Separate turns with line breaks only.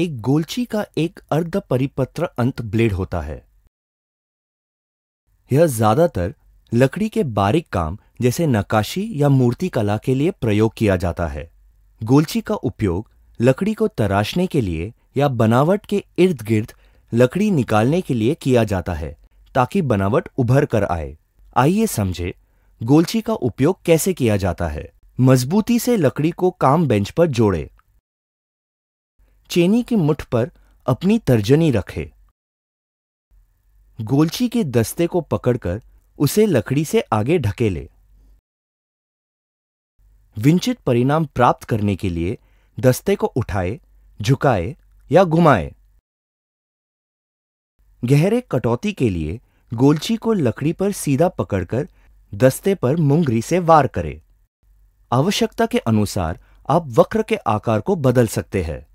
एक गोलची का एक अर्ध परिपत्र अंत ब्लेड होता है यह ज्यादातर लकड़ी के बारीक काम जैसे नकाशी या मूर्ति कला के लिए प्रयोग किया जाता है गोलची का उपयोग लकड़ी को तराशने के लिए या बनावट के इर्द गिर्द लकड़ी निकालने के लिए किया जाता है ताकि बनावट उभर कर आए आइए समझे गोलची का उपयोग कैसे किया जाता है मजबूती से लकड़ी को काम बेंच पर जोड़े चेनी की मुठ पर अपनी तर्जनी रखे गोलची के दस्ते को पकड़कर उसे लकड़ी से आगे ढकेले विंचित परिणाम प्राप्त करने के लिए दस्ते को उठाए झुकाए या घुमाए गहरे कटौती के लिए गोलची को लकड़ी पर सीधा पकड़कर दस्ते पर मुंगरी से वार करे आवश्यकता के अनुसार आप वक्र के आकार को बदल सकते हैं